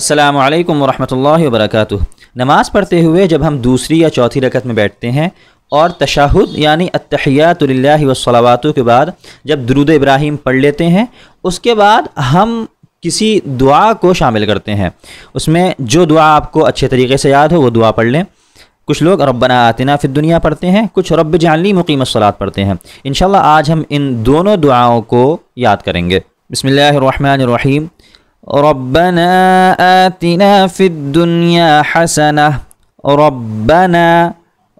السلام علیکم ورحمۃ اللہ وبرکاتہ نماز پڑھتے ہوئے جب ہم دوسری یا چوتھی رکعت میں بیٹھتے ہیں اور تشاہد یعنی اتحیات اللہ وسلاماتوں کے بعد جب درود ابراہیم پڑھ لیتے ہیں اس کے بعد ہم کسی دعا کو شامل کرتے ہیں اس میں جو دعا آپ کو اچھے طریقے سے یاد ہو وہ دعا پڑھ لیں کچھ لوگ ربنا آتنا فی دنیا پڑھتے ہیں کچھ رب جانلی مقیم اصلاحات پڑھتے ہیں انشاءاللہ آج ہم ان دونوں دعاؤں کو یاد کریں گے بسم اللہ الرحمن الرحیم ربنا آتنا في الدنيا حسنة ربنا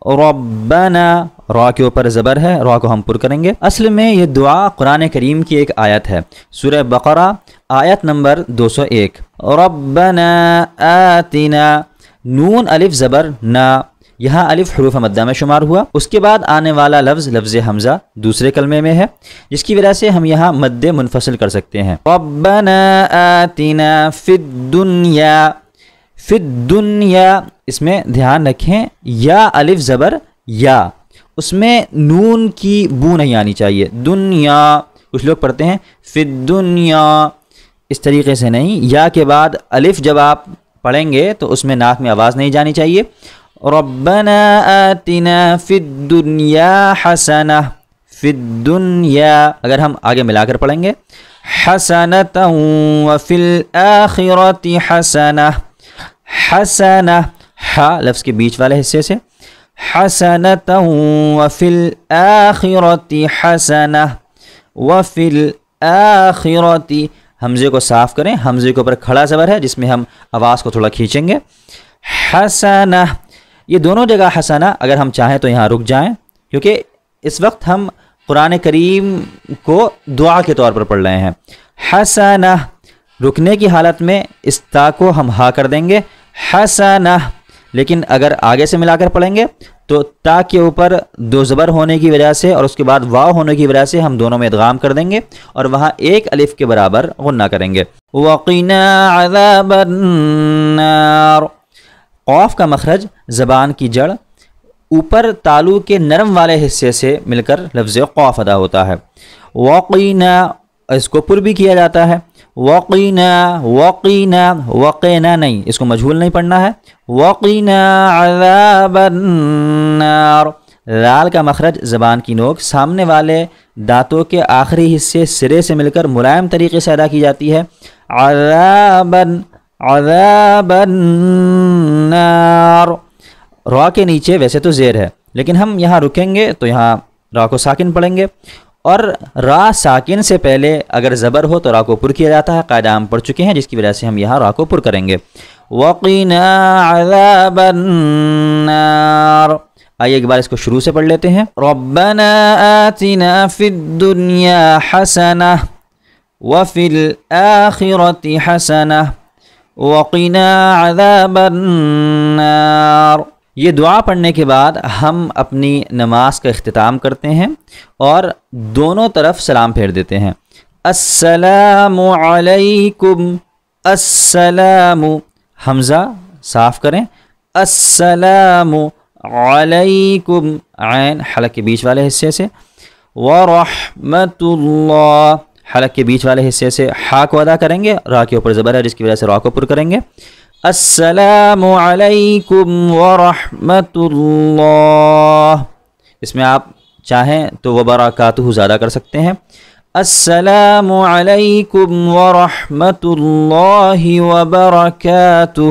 ربنا را کے اوپر زبر ہے را کو ہم پر کریں گے اصل میں یہ دعا قرآن کریم کی ایک آیت ہے سورہ بقرہ آیت نمبر دو سو ایک ربنا آتنا نون الف زبر نہ یہاں الف حروف مدہ میں شمار ہوا اس کے بعد آنے والا لفظ لفظ حمزہ دوسرے کلمے میں ہے جس کی وجہ سے ہم یہاں مد منفصل کر سکتے ہیں ربنا آتنا فی الدنیا فی الدنیا اس میں دھیان رکھیں یا الف زبر یا اس میں نون کی بو نہیں آنی چاہیے دنیا کچھ لوگ پڑھتے ہیں فی دنیا اس طریقے سے نہیں یا کے بعد الف جب آپ پڑھیں گے تو اس میں ناک میں آواز نہیں جانی چاہیے ربنا آتنا فی الدنیا حسنہ فی الدنیا اگر ہم آگے ملا کر پڑھیں گے حسنتا وفی الاخرات حسنہ حسنہ حسنا ہا لفظ کے بیچ والے حصے سے حسنتا وفی الاخرات حسنہ وفی الاخرات حمزے کو صاف کریں حمزے کے اوپر کھڑا زبر ہے جس میں ہم آواز کو تھوڑا کھینچیں گے حسنہ یہ دونوں جگہ حسنہ اگر ہم چاہیں تو یہاں رک جائیں کیونکہ اس وقت ہم قرآن کریم کو دعا کے طور پر پڑھ رہے ہیں حسنہ رکنے کی حالت میں اس تا کو ہم ہا کر دیں گے حسنہ لیکن اگر آگے سے ملا کر پڑھیں گے تو تا کے اوپر دو زبر ہونے کی وجہ سے اور اس کے بعد واؤ ہونے کی وجہ سے ہم دونوں میں ادغام کر دیں گے اور وہاں ایک الف کے برابر غنہ کریں گے قوف کا مخرج زبان کی جڑ اوپر تالو کے نرم والے حصے سے مل کر لفظ قوف ادا ہوتا ہے وقینا اس کو پر بھی کیا جاتا ہے وقینا وقینا وقینا نہیں اس کو مجھول نہیں پڑھنا ہے عذاب النار لال کا مخرج زبان کی نوک سامنے والے دانتوں کے آخری حصے سرے سے مل کر ملائم طریقے سے ادا کی جاتی ہے عباً عذاب النار را کے نیچے ویسے تو زیر ہے لیکن ہم یہاں رکیں گے تو یہاں را کو ساکن پڑھیں گے اور را ساکن سے پہلے اگر زبر ہو تو را کو پر کیا جاتا ہے قاعدہ ہم پڑھ چکے ہیں جس کی وجہ سے ہم یہاں را کو پر کریں گے النار آئیے ایک بار اس کو شروع سے پڑھ لیتے ہیں حسنہ وفی حسنا حسنہ وقنا عذاب النار یہ دعا پڑھنے کے بعد ہم اپنی نماز کا اختتام کرتے ہیں اور دونوں طرف سلام پھیر دیتے ہیں السلام علیکم السلام حمزہ صاف کریں السلام علیکم عین حلق کے بیچ والے حصے سے ورحمت اللہ حلق کے بیچ والے حصے سے ہا کو ادا کریں گے را کے اوپر زبر ہے جس کی وجہ سے را کو پر کریں گے السلام علیکم ورحمۃ اللہ اس میں آپ چاہیں تو وہ براکاتہ زیادہ کر سکتے ہیں السلام علیکم ورحمۃ اللہ وبرکاتہ